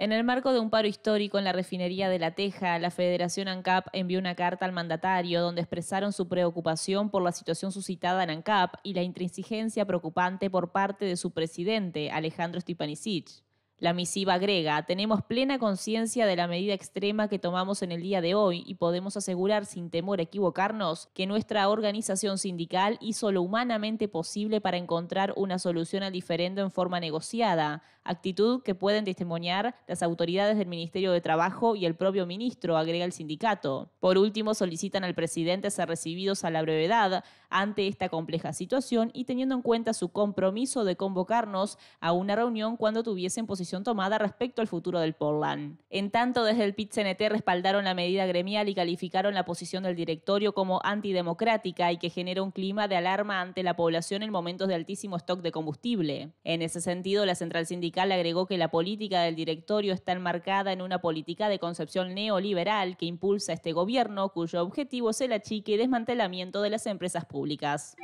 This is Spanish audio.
En el marco de un paro histórico en la refinería de La Teja, la Federación ANCAP envió una carta al mandatario donde expresaron su preocupación por la situación suscitada en ANCAP y la intransigencia preocupante por parte de su presidente, Alejandro Stipanicic. La misiva agrega, tenemos plena conciencia de la medida extrema que tomamos en el día de hoy y podemos asegurar sin temor a equivocarnos que nuestra organización sindical hizo lo humanamente posible para encontrar una solución al diferendo en forma negociada, actitud que pueden testimoniar las autoridades del Ministerio de Trabajo y el propio ministro, agrega el sindicato. Por último, solicitan al presidente ser recibidos a la brevedad ante esta compleja situación y teniendo en cuenta su compromiso de convocarnos a una reunión cuando tuviesen posición tomada respecto al futuro del Portland. En tanto, desde el PIT-CNT respaldaron la medida gremial y calificaron la posición del directorio como antidemocrática y que genera un clima de alarma ante la población en momentos de altísimo stock de combustible. En ese sentido, la central sindical agregó que la política del directorio está enmarcada en una política de concepción neoliberal que impulsa este gobierno, cuyo objetivo es el achique y desmantelamiento de las empresas públicas.